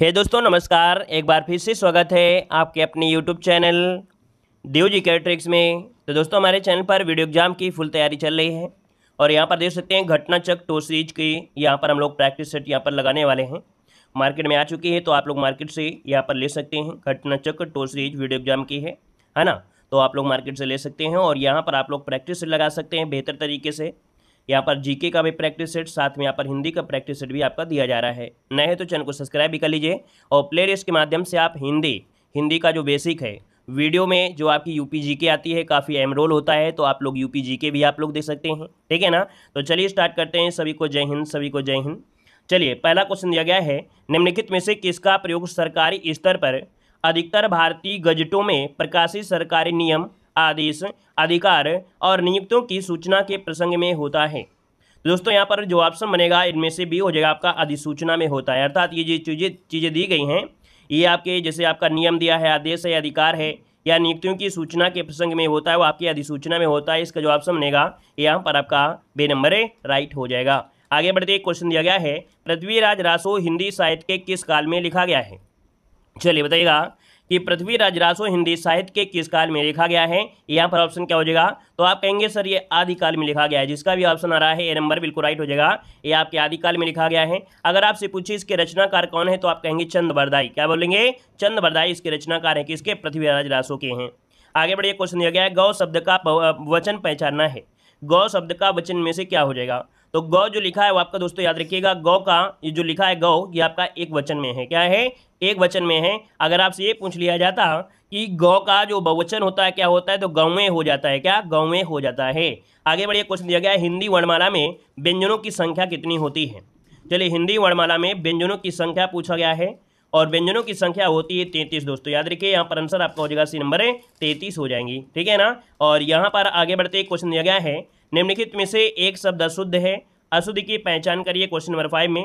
हे hey दोस्तों नमस्कार एक बार फिर से स्वागत है आपके अपने यूट्यूब चैनल देव जी कैट्रिक्स में तो दोस्तों हमारे चैनल पर वीडियो एग्जाम की फुल तैयारी चल रही है और यहाँ पर देख सकते हैं घटना चक टो सीरीज की यहाँ पर हम लोग प्रैक्टिस सेट यहाँ पर लगाने वाले हैं मार्केट में आ चुकी है तो आप लोग मार्केट से यहाँ पर ले सकते हैं घटना चक टो सीरीज वीडियो एग्जाम की है है ना तो आप लोग मार्केट से ले सकते हैं और यहाँ पर आप लोग प्रैक्टिस लगा सकते हैं बेहतर तरीके से यहाँ पर जीके का भी प्रैक्टिस सेट साथ में यहाँ पर हिंदी का प्रैक्टिस सेट भी आपका दिया जा रहा है नए है तो चैनल को सब्सक्राइब भी कर लीजिए और प्ले लिस्ट के माध्यम से आप हिंदी हिंदी का जो बेसिक है वीडियो में जो आपकी यूपी जी के आती है काफ़ी एम रोल होता है तो आप लोग यूपी जी के भी आप लोग देख सकते हैं ठीक है ना तो चलिए स्टार्ट करते हैं सभी को जय हिंद सभी को जय हिंद चलिए पहला क्वेश्चन दिया गया है निम्नलिखित में से किसका प्रयोग सरकारी स्तर पर अधिकतर भारतीय गजटों में प्रकाशित सरकारी नियम आदेश अधिकार और नियुक्तों की सूचना के प्रसंग में होता है दोस्तों यहाँ पर जो ऑप्शन बनेगा इनमें से भी हो जाएगा आपका अधिसूचना में होता है अर्थात ये जो चीज़ें चीज़ें दी गई हैं ये आपके जैसे आपका नियम दिया है आदेश है अधिकार है या नियुक्तियों की सूचना के प्रसंग में होता है वो आपकी अधिसूचना में होता है इसका जो ऑप्शन बनेगा यहाँ पर आपका बे नंबर राइट हो जाएगा आगे बढ़ते एक क्वेश्चन दिया गया है पृथ्वीराज रासो हिंदी साहित्य के किस काल में लिखा गया है चलिए बताइएगा कि पृथ्वीराज रासो हिंदी साहित्य के किस काल में लिखा गया है यहाँ पर ऑप्शन क्या हो जाएगा तो आप कहेंगे सर ये आदिकाल में लिखा गया है जिसका भी ऑप्शन आ रहा है ए नंबर बिल्कुल राइट हो जाएगा ये आपके आदिकाल में लिखा गया है अगर आपसे पूछे इसके रचनाकार कौन है तो आप कहेंगे चंद बरदाई क्या बोलेंगे चंद बरदाई इसके रचनाकार हैं किसके पृथ्वी रासो के हैं आगे बढ़िए क्वेश्चन दिया गया है गौ शब्द का वचन पहचानना है गौ शब्द का वचन में से क्या हो जाएगा तो गौ जो लिखा है वो आपका दोस्तों याद रखिएगा गौ का ये जो लिखा है गौ ये आपका एक वचन में है क्या है एक वचन में है अगर आपसे ये पूछ लिया जाता कि गौ का जो बहुवचन होता है क्या होता है तो गौवे हो जाता है क्या गौवे हो जाता है आगे बढ़िए क्वेश्चन दिया गया है हिंदी वर्णमाला में व्यंजनों की संख्या कितनी होती है चलिए हिंदी वर्णमाला में व्यंजनों की संख्या पूछा गया है और व्यंजनों की संख्या होती है तैंतीस दोस्तों तो याद रखिए यहाँ पर आंसर आपका हो जाएगा सी नंबर है तैंतीस हो जाएंगी ठीक है ना और यहाँ पर आगे बढ़ते क्वेश्चन दिया गया है निम्नलिखित में से एक शब्द अशुद्ध है अशुद्ध की पहचान करिए क्वेश्चन नंबर फाइव में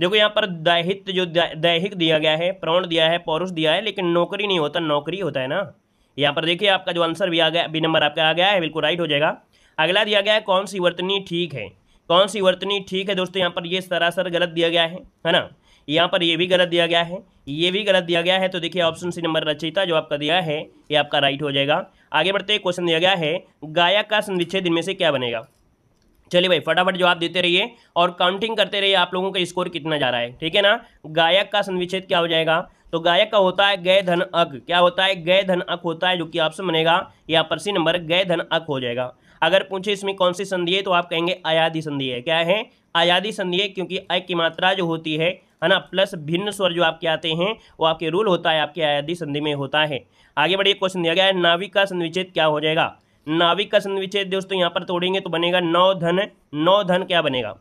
देखो यहाँ पर दैहित जो दैहिक दिया गया है प्रौण दिया है पौरुष दिया है लेकिन नौकरी नहीं होता नौकरी होता है ना यहाँ पर देखिए आपका जो आंसर भी आ गया बी नंबर आपका आ गया है बिल्कुल राइट हो जाएगा अगला दिया गया है कौन सी वर्तनी ठीक है कौन सी वर्तनी ठीक है दोस्तों यहाँ पर ये सरासर गलत दिया गया है है ना यहाँ पर यह भी गलत दिया गया है ये भी गलत दिया गया है तो देखिए ऑप्शन सी नंबर रचयिता जो आपका दिया है ये आपका राइट हो जाएगा आगे बढ़ते हैं क्वेश्चन दिया गया है गायक का संविच्छेद इनमें से क्या बनेगा चलिए भाई फटाफट जवाब देते रहिए और काउंटिंग करते रहिए आप लोगों का स्कोर कितना जा रहा है ठीक है ना गायक का संविच्छेद क्या हो जाएगा तो गायक का होता है गय धन अक क्या होता है गय धन अक होता है जो कि ऑप्शन बनेगा यहाँ पर सी नंबर गय धन अक हो जाएगा अगर पूछे इसमें कौन सी संधि है तो आप कहेंगे आयादी संधि है क्या है आयादी संधि है क्योंकि अय की मात्रा जो होती है है ना प्लस भिन्न स्वर जो आपके आते हैं वो आपके रूल होता है आपके आयादी संधि में होता है आगे बढ़िए क्वेश्चन दिया गया है नाविक का संधिविच्छेद क्या हो जाएगा नाविक का संधिविच्छेद दोस्तों यहाँ पर तोड़ेंगे तो बनेगा नौ धन नौ धन क्या बनेगा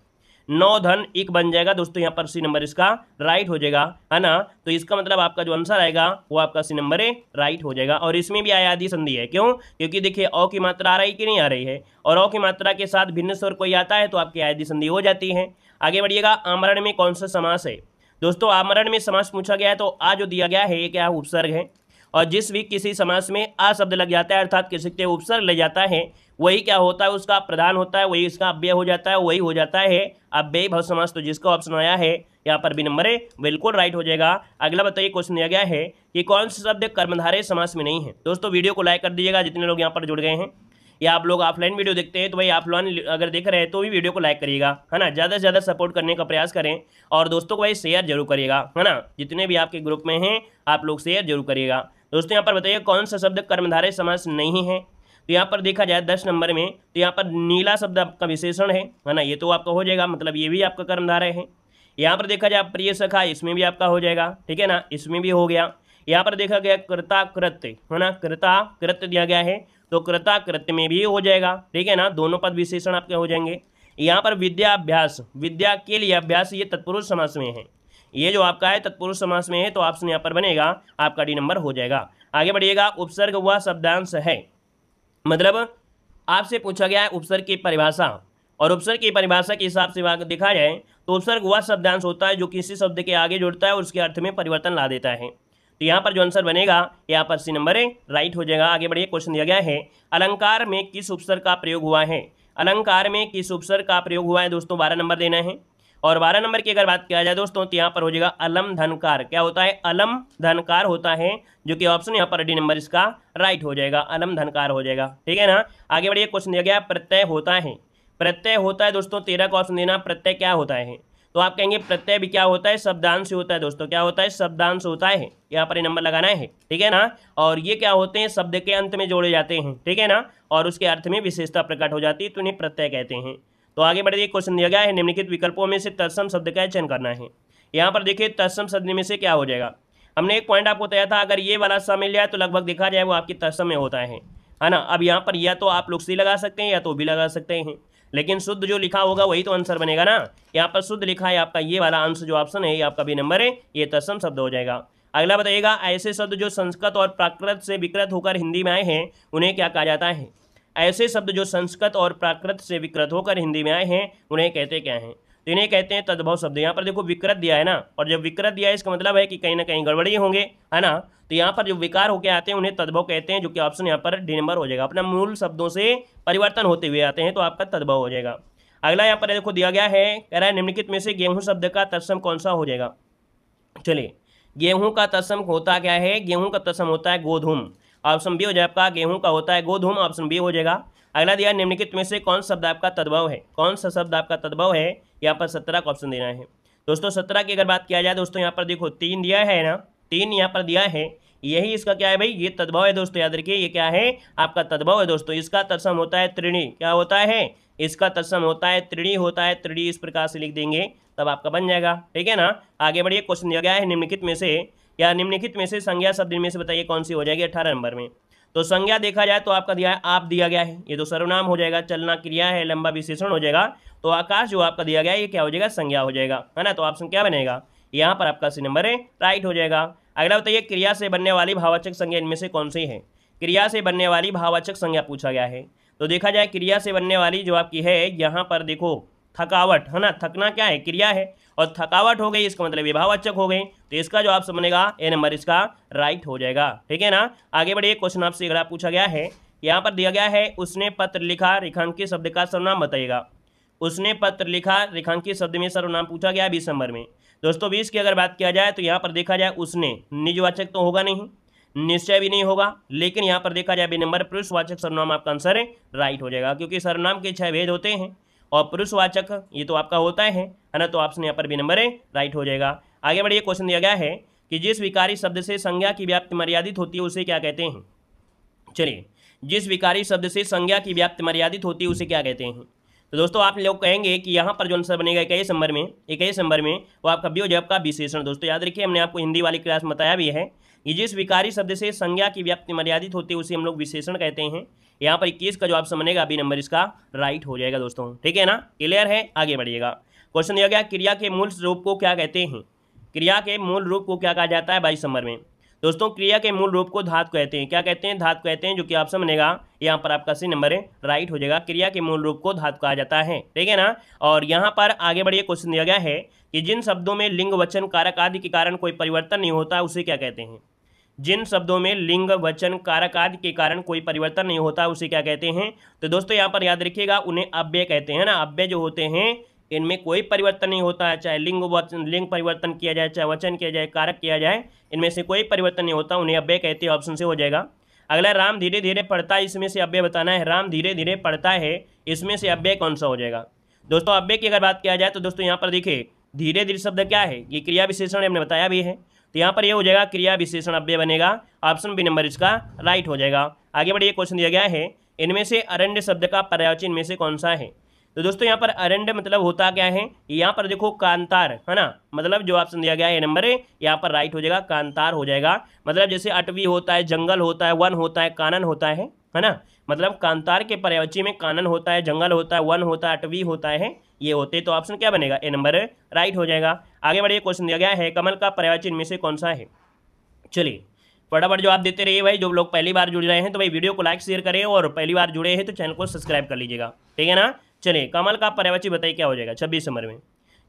नौ धन एक बन जाएगा दोस्तों यहाँ पर सी नंबर इसका राइट हो जाएगा है ना तो इसका मतलब आपका जो आंसर आएगा वो आपका सी नंबर राइट हो जाएगा और इसमें भी आयादी संधि है क्यों क्योंकि देखिए औ की मात्रा आ रही कि नहीं आ रही है और अ की मात्रा के साथ भिन्न स्वर कोई आता है तो आपकी आयादी संधि हो जाती है आगे बढ़िएगा आमरण में कौन सा समास है दोस्तों आमरण में समास पूछा गया है तो आ जो दिया गया है ये क्या उपसर्ग है और जिस भी किसी समास में आ शब्द लग जाता है अर्थात किसी के उपसर्ग ले जाता है वही क्या होता है उसका प्रधान होता है वही इसका अव्यय हो जाता है वही हो जाता है अव्यय भव समास तो जिसका ऑप्शन आया है यहाँ पर भी नंबर है बिल्कुल राइट हो जाएगा अगला बताइए क्वेश्चन दिया गया है कि कौन से शब्द कर्मधारे समास में नहीं है दोस्तों वीडियो को लाइक कर दीजिएगा जितने लोग यहाँ पर जुड़ गए हैं या आप लोग ऑफलाइन वीडियो देखते हैं तो भाई ऑफलाइन अगर देख रहे हैं तो भी वीडियो को लाइक करिएगा है ना ज़्यादा से ज़्यादा सपोर्ट करने का प्रयास करें और दोस्तों को भाई शेयर जरूर करिएगा है ना जितने भी आपके ग्रुप में हैं आप लोग शेयर जरूर करिएगा दोस्तों यहाँ पर बताइए कौन सा शब्द कर्मधारय समास नहीं है तो यहाँ पर देखा जाए दस नंबर में तो यहाँ पर नीला शब्द आपका विशेषण है है ना ये तो आपका हो जाएगा मतलब ये भी आपका कर्मधारय है यहाँ पर देखा जाए प्रिय सखा इसमें भी आपका हो जाएगा ठीक है ना इसमें भी हो गया यहाँ पर देखा गया कृता कृत्य है ना कृता कृत्य दिया गया है तो कृता कृत्य में भी हो जाएगा ठीक है ना दोनों पद विशेषण आपके हो जाएंगे यहाँ पर विद्याभ्यास विद्या के लिए अभ्यास ये तत्पुरुष समास में है ये जो आपका है तत्पुरुष समास में है तो ऑप्शन यहाँ पर बनेगा आपका डी नंबर हो जाएगा आगे बढ़िएगा उपसर्ग हुआ शब्दांश है मतलब आपसे पूछा गया है उपसर्ग की परिभाषा और उपसर्ग की परिभाषा के हिसाब से देखा जाए तो उपसर्ग वह शब्दांश होता है जो किसी शब्द के आगे जुड़ता है और उसके अर्थ में परिवर्तन ला देता है तो यहाँ पर जो आंसर बनेगा यहाँ पर सी नंबर है राइट हो जाएगा आगे बढ़िए क्वेश्चन दिया गया है अलंकार में किस उपसर का प्रयोग हुआ है अलंकार में किस उपसर का प्रयोग हुआ है दोस्तों बारह नंबर देना है और बारह नंबर की अगर बात किया जाए दोस्तों तो यहाँ पर हो जाएगा अलम धनकार क्या होता है अलम धनकार होता है जो कि ऑप्शन यहाँ पर डी नंबर इसका राइट हो जाएगा अलम धनकार हो जाएगा ठीक है ना आगे बढ़िए क्वेश्चन दिया गया प्रत्यय होता है प्रत्यय होता है दोस्तों तेरह का ऑप्शन देना प्रत्यय क्या होता है तो आप कहेंगे प्रत्यय भी क्या होता है शब्दांश होता है दोस्तों क्या होता है शब्दांश होता है यहाँ पर नंबर लगाना है ठीक है ना और ये क्या होते हैं शब्द के अंत में जोड़े जाते हैं ठीक है ना और उसके अर्थ में विशेषता प्रकट हो जाती है तो इन्हें प्रत्यय कहते हैं तो आगे बढ़ते क्वेश्चन दिया गया है निम्नलिखित विकल्पों में से तत्सम शब्द का चयन करना है यहाँ पर देखिए तत्सम शब्द में से क्या हो जाएगा हमने एक पॉइंट आपको तय था अगर ये वाला सम मिल जाए तो लगभग देखा जाए वो आपकी तत्सम में होता है है ना अब यहाँ पर या तो आप लोग सी लगा सकते हैं या तो भी लगा सकते हैं लेकिन शुद्ध जो लिखा होगा वही तो आंसर बनेगा ना यहाँ पर शुद्ध लिखा है आपका ये वाला आंसर जो ऑप्शन है ये आपका भी नंबर है ये तत्सम शब्द हो जाएगा अगला बताइएगा ऐसे शब्द जो संस्कृत और प्राकृत से विकृत होकर हिंदी में आए हैं उन्हें क्या कहा जाता है ऐसे शब्द जो संस्कृत और प्राकृत से विकृत होकर हिंदी में आए हैं उन्हें कहते क्या हैं तो इन्हें कहते हैं तद्भव शब्द यहाँ पर देखो विकृत दिया है ना और जब विकृत दिया है इसका मतलब है कि कहीं ना कहीं गड़बड़ी होंगे है ना तो यहाँ पर जो विकार होकर आते हैं उन्हें तद्भव कहते हैं जो कि ऑप्शन यहाँ पर डी नंबर हो जाएगा अपना मूल शब्दों से परिवर्तन होते हुए आते हैं तो आपका तद्भव हो जाएगा अगला यहाँ पर देखो दिया गया है कह रहा है निम्नलिखित में से गेहूं शब्द का तत्सम कौन सा हो जाएगा चलिए गेहूं का तत्सम होता क्या है गेहूँ का तत्सम होता है गोधूम ऑप्शन बी हो जाएगा गेहूं का होता है गोधूम ऑप्शन बी हो जाएगा अगला दिया निम्नलिखित में से कौन शब्द आपका तद्भव है कौन सा शब्द आपका तद्भव है यहाँ पर सत्रह का ऑप्शन देना है दोस्तों सत्रह की अगर बात किया जाए दोस्तों यहाँ पर देखो तीन दिया है ना तीन यहाँ पर दिया है यही इसका क्या है भाई ये तद्भव है दोस्तों याद रखिए ये क्या है आपका तद्भव है दोस्तों इसका तत्सम होता है त्रिणी क्या होता है इसका तत्सम होता है त्रिणी होता है त्रिणी इस प्रकार से लिख देंगे तब आपका बन जाएगा ठीक है ना आगे बढ़िए क्वेश्चन दिया गया है निम्नलिखित में से या निम्नलिखित में से संज्ञा शब्द में से बताइए कौन सी हो जाएगी अठारह नंबर में तो संज्ञा देखा जाए तो आपका दिया है आप दिया गया है ये तो सर्वनाम हो जाएगा चलना क्रिया है लंबा विशेषण हो जाएगा तो आकाश जो आपका दिया गया है ये क्या हो जाएगा संज्ञा हो जाएगा है ना तो ऑप्शन क्या बनेगा यहाँ पर आपका सी नंबर है राइट हो जाएगा अगला बताइए क्रिया से बनने वाली भावाचक संज्ञा इनमें से कौन सी है क्रिया से बनने वाली भावाचक संज्ञा पूछा गया है तो देखा जाए क्रिया से बनने वाली जो आपकी है यहाँ पर देखो थकावट है ना थकना क्या है क्रिया है और थकावट हो गई इसका मतलब विभावाचक हो गई तो इसका जो आप समझेगा ए नंबर इसका राइट हो जाएगा ठीक है ना आगे बढ़िए क्वेश्चन आपसे अगर पूछा गया है यहाँ पर दिया गया है उसने पत्र लिखा रेखांकित शब्द का सर्वनाम बताइएगा उसने पत्र लिखा रेखांकित शब्द में सर्वनाम पूछा गया बीस नंबर में दोस्तों बीस की अगर बात किया जाए तो यहाँ पर देखा जाए उसने निजवाचक तो होगा नहीं निश्चय भी नहीं होगा लेकिन यहाँ पर देखा जाए बी नंबर पुरुषवाचक सर्वनाम आपका आंसर राइट हो जाएगा क्योंकि सर्वनाम के छह भेद होते हैं और पुरुषवाचक ये तो आपका होता है है ना तो ऑप्शन यहाँ पर भी नंबर है राइट हो जाएगा आगे बढ़िए क्वेश्चन दिया गया है कि जिस विकारी शब्द से संज्ञा की व्याप्ति मर्यादित होती है उसे क्या कहते हैं चलिए जिस विकारी शब्द से संज्ञा की व्याप्ति मर्यादित होती है उसे क्या कहते हैं तो दोस्तों आप लोग कहेंगे कि यहाँ पर जो आंसर बनेगा इक्कीस नंबर में इक्कीस नंबर में वो आपका व्योजब का विशेषण दोस्तों याद रखिए हमने आपको हिंदी वाली क्लास में बताया भी है कि जिस विकारी शब्द से संज्ञा की व्याप्ति मर्यादित होती है उसे हम लोग विशेषण कहते हैं यहाँ पर इक्कीस का जो आप बनेगा बी नंबर इसका राइट हो जाएगा दोस्तों ठीक है ना क्लियर है आगे बढ़िएगा क्वेश्चन दिया गया क्रिया के मूल रूप को क्या कहते हैं क्रिया के मूल रूप को क्या कहा जाता है बाईस नंबर में दोस्तों क्रिया के मूल रूप को धातु कहते हैं क्या कहते हैं धातु कहते हैं जो कि ऑप्शन बनेगा यहाँ पर आपका सी नंबर राइट हो जाएगा क्रिया के मूल रूप को धातु कहा जाता है ठीक है ना और यहाँ पर आगे बढ़िए क्वेश्चन दिया गया है कि जिन शब्दों में लिंग वचन कारक आदि के कारण कोई परिवर्तन नहीं होता उसे क्या कहते हैं जिन शब्दों में लिंग वचन कारक आदि के कारण कोई परिवर्तन नहीं होता उसे क्या कहते हैं तो दोस्तों यहाँ पर याद रखिएगा उन्हें अव्यय कहते हैं ना अव्यय जो होते हैं इनमें कोई परिवर्तन नहीं होता है चाहे लिंग वचन लिंग परिवर्तन किया जाए चाहे वचन किया जाए कारक किया जाए इनमें से कोई परिवर्तन नहीं होता उन्हें अव्यय कहते हैं ऑप्शन से हो जाएगा अगला राम धीरे धीरे पढ़ता है इसमें से अव्यय बताना है राम धीरे धीरे पढ़ता है इसमें से अव्यय कौन सा हो जाएगा दोस्तों अव्यय की अगर बात किया जाए तो दोस्तों यहाँ पर देखिए धीरे धीरे शब्द क्या है ये क्रिया विशेषण हमने बताया भी है तो यहाँ पर ये हो जाएगा क्रिया विशेषण अव्यय बनेगा ऑप्शन बी नंबर इसका राइट हो जाएगा आगे बढ़िए क्वेश्चन दिया गया है इनमें से अरण्य शब्द का पर्यावचन में से कौन सा है तो दोस्तों यहाँ पर अरंड मतलब होता क्या है यहाँ पर देखो कांतार है ना मतलब जो ऑप्शन दिया गया है नंबर यहाँ पर राइट हो जाएगा कांतार हो जाएगा मतलब जैसे अटवी होता है जंगल होता है वन होता है कानन होता है है ना मतलब कांतार के पर्यावची में कानन होता है जंगल होता है वन होता है अटवी होता है ये होते तो ऑप्शन क्या बनेगा ए नंबर राइट हो जाएगा आगे बढ़िए क्वेश्चन दिया गया है कमल का पर्यावची इनमें से कौन सा है चलिए फटाफट जवाब देते रहिए भाई जो लोग पहली बार जुड़ रहे हैं तो भाई वीडियो को लाइक शेयर करें और पहली बार जुड़े हैं तो चैनल को सब्सक्राइब कर लीजिएगा ठीक है ना चलिए कमल का पर्यावाची बताइए क्या हो जाएगा छब्बीस नंबर में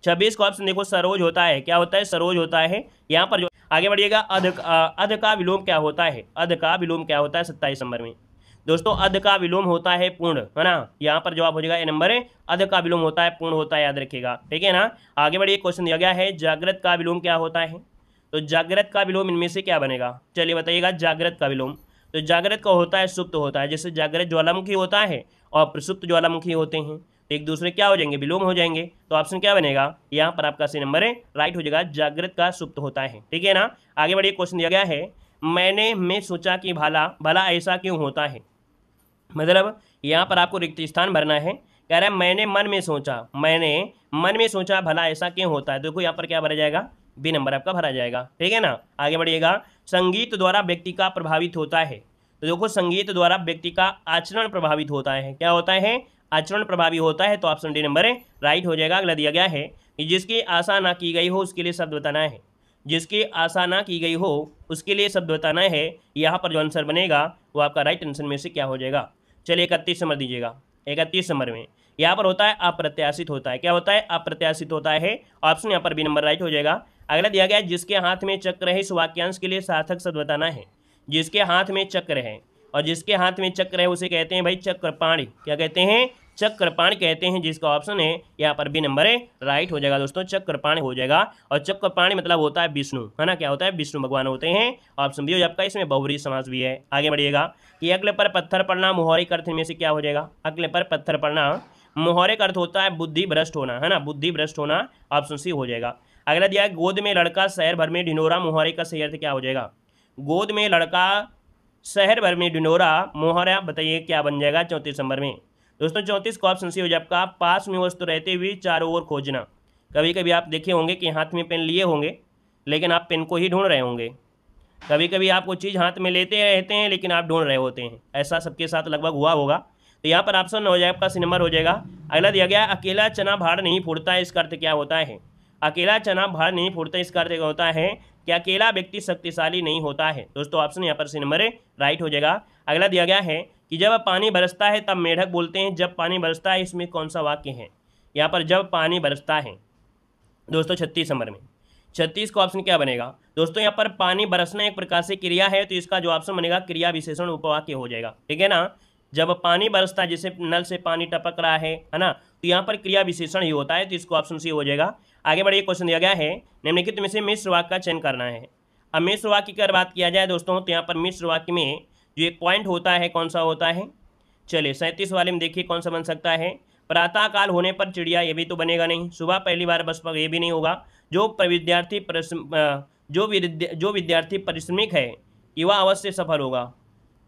छब्बीस का ऑप्शन देखो सरोज होता है क्या होता है सरोज होता है यहाँ पर जो आगे बढ़िएगा अध अध का विलोम क्या होता है अध का विलोम क्या होता है सत्ताईस नंबर में दोस्तों अध का विलोम होता है पूर्ण है ना यहाँ पर जवाब हो जाएगा ए नंबर है अध का विलोम होता है पूर्ण होता है याद रखिएगा ठीक है ना आगे बढ़िए क्वेश्चन दिया गया है जागृत का विलोम क्या होता है तो जागृत का विलोम इनमें से क्या बनेगा चलिए बताइएगा जागृत का विलोम तो जागृत का होता है सुप्त होता है जैसे जागृत ज्वालामुखी होता है और प्रसुप्त ज्वालामुखी होते हैं तो एक दूसरे क्या हो जाएंगे विलोम हो जाएंगे तो ऑप्शन क्या बनेगा यहाँ पर आपका सी नंबर है राइट हो जाएगा जागृत का सुप्त होता है ठीक है ना आगे बढ़िए क्वेश्चन दिया गया है मैंने मैं सोचा कि भला भला ऐसा क्यों होता है मतलब यहाँ पर आपको रिक्त स्थान भरना है कह रहा है मैंने मन में सोचा मैंने मन में सोचा भला ऐसा क्यों होता है देखो यहाँ पर क्या भरा जाएगा बी नंबर आपका भरा जाएगा ठीक है ना आगे बढ़िएगा संगीत द्वारा व्यक्ति का प्रभावित होता है तो देखो संगीत द्वारा व्यक्ति का आचरण प्रभावित होता है क्या होता है आचरण प्रभावी होता है तो ऑप्शन डी नंबर राइट हो जाएगा अगला दिया गया है कि जिसकी आशा ना की गई हो उसके लिए शब्द बताना है जिसकी आशा ना की गई हो उसके लिए शब्द बताना है यहाँ पर जो आंसर बनेगा वो आपका राइट आंसर में से क्या हो जाएगा चलिए इकतीस नंबर दीजिएगा इकतीस नंबर में यहाँ पर होता है अप्रत्याशित होता है क्या होता है अप्रत्याशित होता है ऑप्शन यहाँ पर बी नंबर राइट हो जाएगा अगला दिया गया जिसके हाथ में चक्र है इस वाक्यांश के लिए सार्थक शब्द बताना है जिसके हाथ में चक्र है और जिसके हाथ में चक्र है उसे कहते हैं भाई चक्रपाणी क्या कहते हैं चक्रपाण कहते हैं जिसका ऑप्शन है यहाँ पर बी नंबर है राइट हो जाएगा दोस्तों चक्रपाण हो जाएगा और चक्रपाण मतलब होता है विष्णु है ना क्या होता है विष्णु भगवान होते हैं ऑप्शन बी हो आपका इसमें बहुरी समाज भी है आगे बढ़िएगा कि अगले पर पत्थर पड़ना मोहरे अर्थ में से क्या हो जाएगा अगले पर पत्थर पड़ना मोहरे अर्थ होता है बुद्धि भ्रष्ट होना है ना बुद्धि भ्रष्ट होना ऑप्शन सी हो जाएगा अगला दिया गोद में लड़का शहर भर में ढिनोरा मोहरे का सही अर्थ क्या हो जाएगा गोद में लड़का शहर भर में ढिनोरा मोहरा बताइए क्या बन जाएगा चौंतीस नंबर में दोस्तों चौंतीस का ऑप्शन सी हो जाए आपका पास में वस्तु तो रहते हुए चारों ओर खोजना कभी कभी आप देखे होंगे कि हाथ में पेन लिए होंगे लेकिन आप पेन को ही ढूंढ रहे होंगे कभी कभी आप वो चीज़ हाथ में लेते रहते हैं लेकिन आप ढूंढ रहे होते हैं ऐसा सबके साथ लगभग हुआ होगा तो यहाँ पर ऑप्शन हो जाए आपका सी नंबर हो जाएगा अगला दिया गया अकेला चना भाड़ नहीं फूटता इसका अर्थ क्या होता है अकेला चना बाहर नहीं फूटता इसका अर्थ होता है कि अकेला व्यक्ति शक्तिशाली नहीं होता है दोस्तों ऑप्शन यहाँ पर सी नंबर राइट हो जाएगा अगला दिया गया है कि जब पानी बरसता है तब मेढक बोलते हैं जब पानी बरसता है इसमें कौन सा वाक्य है यहाँ पर जब पानी बरसता है दोस्तों छत्तीस नंबर में छत्तीस को ऑप्शन क्या बनेगा दोस्तों यहाँ पर पानी बरसना एक प्रकार से क्रिया है तो इसका जो ऑप्शन बनेगा क्रिया विशेषण उपवाक्य हो जाएगा ठीक है ना जब पानी बरसता है जैसे नल से पानी टपक रहा है है ना तो यहाँ पर क्रिया विशेषण ही होता है तो इसको ऑप्शन सी हो जाएगा आगे बढ़िए क्वेश्चन दिया गया है निम्नलिखित में से मिश्र वाक्य का चयन करना है अब मिश्र वाक्य की अगर बात किया जाए दोस्तों तो यहाँ पर मिश्र वाक्य में जो एक पॉइंट होता है कौन सा होता है चलिए सैंतीस वाले में देखिए कौन सा बन सकता है प्रातःकाल होने पर चिड़िया ये भी तो बनेगा नहीं सुबह पहली बार बस पर ये भी नहीं होगा जो विद्यार्थी जो विद्या जो विद्यार्थी परिश्रमिक है युवा अवश्य सफल होगा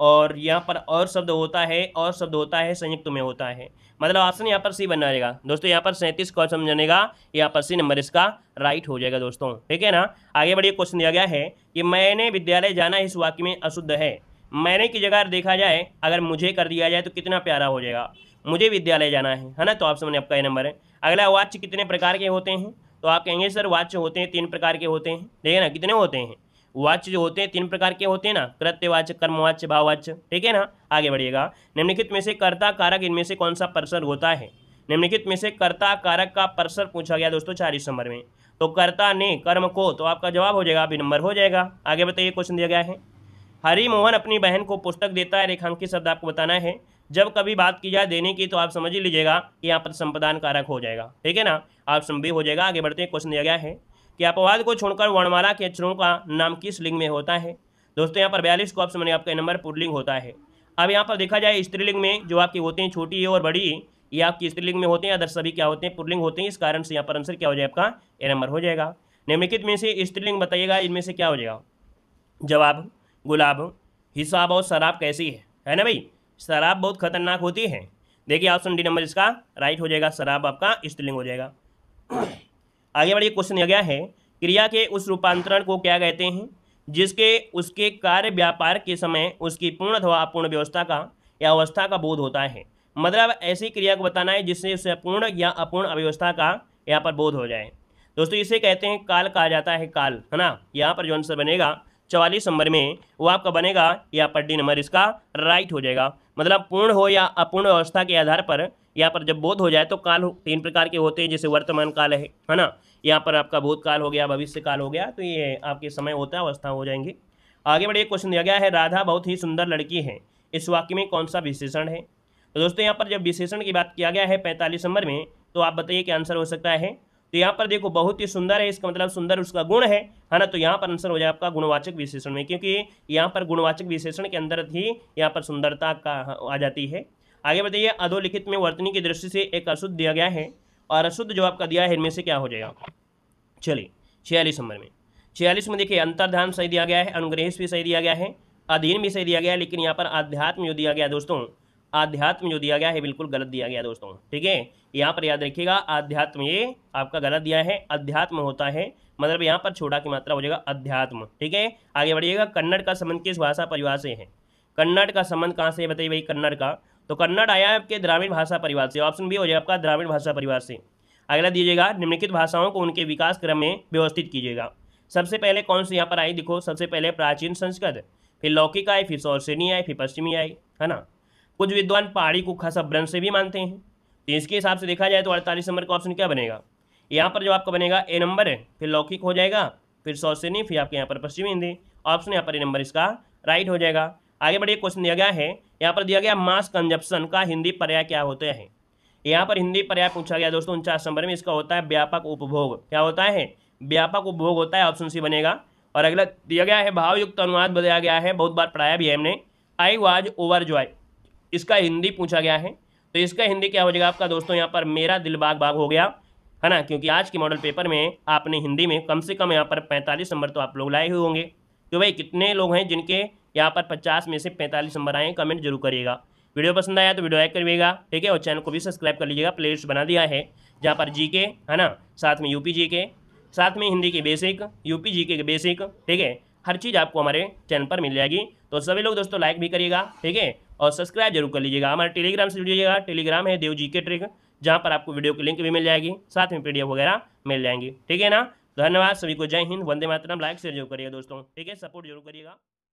और यहाँ पर और शब्द होता है और शब्द होता है संयुक्त में होता है मतलब ऑप्शन यहाँ पर सी बन जाएगा दोस्तों यहाँ पर सैंतीस क्वेश्चन ऑप्शन जानेगा यहाँ पर सी नंबर इसका राइट हो जाएगा दोस्तों ठीक है ना आगे बढ़िए क्वेश्चन दिया गया है कि मैंने विद्यालय जाना इस वाक्य में अशुद्ध है मैंने की जगह देखा जाए अगर मुझे कर दिया जाए तो कितना प्यारा हो जाएगा मुझे विद्यालय जाना है है ना तो ऑप्शन मैंने आपका ये नंबर है अगला वाच्य कितने प्रकार के होते हैं तो आप कहेंगे सर वाच्य होते हैं तीन प्रकार के होते हैं ठीक है ना कितने होते हैं वाच्य जो होते हैं तीन प्रकार के होते हैं ना कृत्यवाच्य कर्मवाच भाववाच्य ठीक है ना आगे बढ़िएगा निम्नलिखित में से कर्ता कारक इनमें से कौन सा परसर होता है निम्नलिखित में से कर्ता कारक का परसर पूछा गया दोस्तों चालीस नंबर में तो कर्ता ने कर्म को तो आपका जवाब हो जाएगा अभी नंबर हो जाएगा आगे बताइए क्वेश्चन दिया गया है हरिमोहन मोहन अपनी बहन को पुस्तक देता है रेखांकित शब्द आपको बताना है जब कभी बात की जाए देने की तो आप समझ ही लीजिएगा कि यहाँ पर संपदान कारक हो जाएगा ठीक है ना आप सम हो जाएगा आगे बढ़ते हैं क्वेश्चन दिया गया है कि अपवाद को छोड़कर वर्णमाला के अक्षरों का नाम किस लिंग में होता है दोस्तों यहाँ पर बयालीस को ऑप्शन मैंने आपका नंबर पुरलिंग होता है अब यहाँ पर देखा जाए स्त्रीलिंग में जो आपकी होते हैं छोटी और बड़ी ये आपकी स्त्रीलिंग में होते हैं अदर सभी क्या होते हैं पुरलिंग होते हैं इस कारण से यहाँ पर आंसर क्या हो जाए आपका ए नंबर हो जाएगा निम्नलिखित में से स्त्रीलिंग बताइएगा इनमें से क्या हो जाएगा जवाब गुलाब हिसाब और शराब कैसी है है ना भाई शराब बहुत खतरनाक होती है देखिए ऑप्शन डी नंबर इसका राइट हो जाएगा शराब आपका स्त्रीलिंग हो जाएगा आगे बढ़िए क्वेश्चन आ गया है क्रिया के उस रूपांतरण को क्या कहते हैं जिसके उसके कार्य व्यापार के समय उसकी पूर्ण अथवा अपूर्ण व्यवस्था का या अवस्था का बोध होता है मतलब ऐसी क्रिया को बताना है जिससे उसे पूर्ण या अपूर्ण अव्यवस्था का यहाँ पर बोध हो जाए दोस्तों इसे कहते हैं काल कहा जाता है काल है ना यहाँ पर जो आंसर बनेगा चवालीस नंबर में वो आपका बनेगा या पर डी नंबर इसका राइट हो जाएगा मतलब पूर्ण हो या अपूर्ण अवस्था के आधार पर यहाँ पर जब बोध हो जाए तो काल तीन प्रकार के होते हैं जैसे वर्तमान काल है है ना यहाँ पर आपका भूतकाल हो गया भविष्य काल हो गया तो ये आपके समय होता है अवस्था हो जाएंगे आगे बढ़िए क्वेश्चन दिया गया है राधा बहुत ही सुंदर लड़की है इस वाक्य में कौन सा विशेषण है तो दोस्तों यहाँ पर जब विशेषण की बात किया गया है पैंतालीस नंबर में तो आप बताइए कि आंसर हो सकता है तो यहाँ पर देखो बहुत ही सुंदर है इसका मतलब सुंदर उसका गुण है है ना तो यहाँ पर आंसर हो जाए आपका गुणवाचक विशेषण में क्योंकि यहाँ पर गुणवाचक विशेषण के अंदर ही यहाँ पर सुंदरता का आ जाती है आगे बताइए अधोलिखित में वर्तनी की दृष्टि से एक अशुद्ध दिया गया है और अशुद्ध जो आपका दिया है इनमें से क्या हो जाएगा चलिए छियालीस नंबर में छियालीस में देखिए अंतर्धान सही दिया गया है अनुग्रहित भी सही दिया गया है अधीन भी सही दिया गया है लेकिन यहाँ पर आध्यात्म जो दिया गया दोस्तों आध्यात्म जो दिया गया है बिल्कुल गलत दिया गया दोस्तों ठीक है यहाँ पर याद रखिएगा आध्यात्म ये आपका गलत दिया है अध्यात्म होता है मतलब यहाँ पर छोटा की मात्रा हो जाएगा अध्यात्म ठीक है आगे बढ़िएगा कन्नड़ का संबंध किस भाषा परिभाषा से है कन्नड़ का संबंध कहाँ से बताइए भाई कन्नड़ का तो कन्नड़ आया है आपके द्रामीण भाषा परिवार से ऑप्शन बी हो जाएगा आपका द्रामीण भाषा परिवार से अगला दीजिएगा निम्नलिखित भाषाओं को उनके विकास क्रम में व्यवस्थित कीजिएगा सबसे पहले कौन सी यहाँ पर आई देखो सबसे पहले प्राचीन संस्कृत फिर लौकिक आई फिर सौसेनी आई फिर पश्चिमी आई है ना कुछ विद्वान पहाड़ी को खासा ब्रंश से भी मानते हैं तो इसके हिसाब से देखा जाए तो अड़तालीस नंबर का ऑप्शन क्या बनेगा यहाँ पर जो आपका बनेगा ए नंबर है फिर लौकिक हो जाएगा फिर सौसेनी फिर आपके यहाँ पर पश्चिमी हिंदी ऑप्शन यहाँ पर ए नंबर इसका राइट हो जाएगा आगे बढ़िए क्वेश्चन दिया गया है यहाँ पर दिया गया मास कंजप्शन का हिंदी पर्याय क्या होते हैं यहाँ पर हिंदी पर्याय पूछा गया दोस्तों उनचास नंबर में इसका होता है व्यापक उपभोग क्या होता है व्यापक उपभोग होता है ऑप्शन सी बनेगा और अगला दिया गया है भावयुक्त अनुवाद बताया गया है बहुत बार पढ़ाया भी है हमने आई वाज ओवर जॉय इसका हिंदी पूछा गया है तो इसका हिंदी क्या हो जाएगा आपका दोस्तों यहाँ पर मेरा दिल बाग बाग हो गया है ना क्योंकि आज के मॉडल पेपर में आपने हिंदी में कम से कम यहाँ पर पैंतालीस नंबर तो आप लोग लाए हुए होंगे तो भाई कितने लोग हैं जिनके यहाँ पर पचास में से पैंतालीस नंबर आए कमेंट जरूर करिएगा वीडियो पसंद आया तो वीडियो लाइक करिएगा ठीक है और चैनल को भी सब्सक्राइब कर लीजिएगा प्ले बना दिया है जहाँ पर जी के है ना साथ में यूपी जी के साथ में हिंदी के बेसिक यूपी जी के बेसिक ठीक है हर चीज़ आपको हमारे चैनल पर मिल जाएगी तो सभी लोग दोस्तों लाइक भी करिएगा ठीक है और सब्सक्राइब जरूर कर लीजिएगा हमारे टेलीग्राम से जुड़िएगा टेलीग्राम है देव जी के ट्रिक जहाँ पर आपको वीडियो की लिंक भी मिल जाएगी साथ में पीडीएफ वगैरह मिल जाएंगी ठीक है ना धन्यवाद सभी को जय हिंद वंदे मातरम लाइक शेयर जरूर करिएगा दोस्तों ठीक है सपोर्ट जरूर करिएगा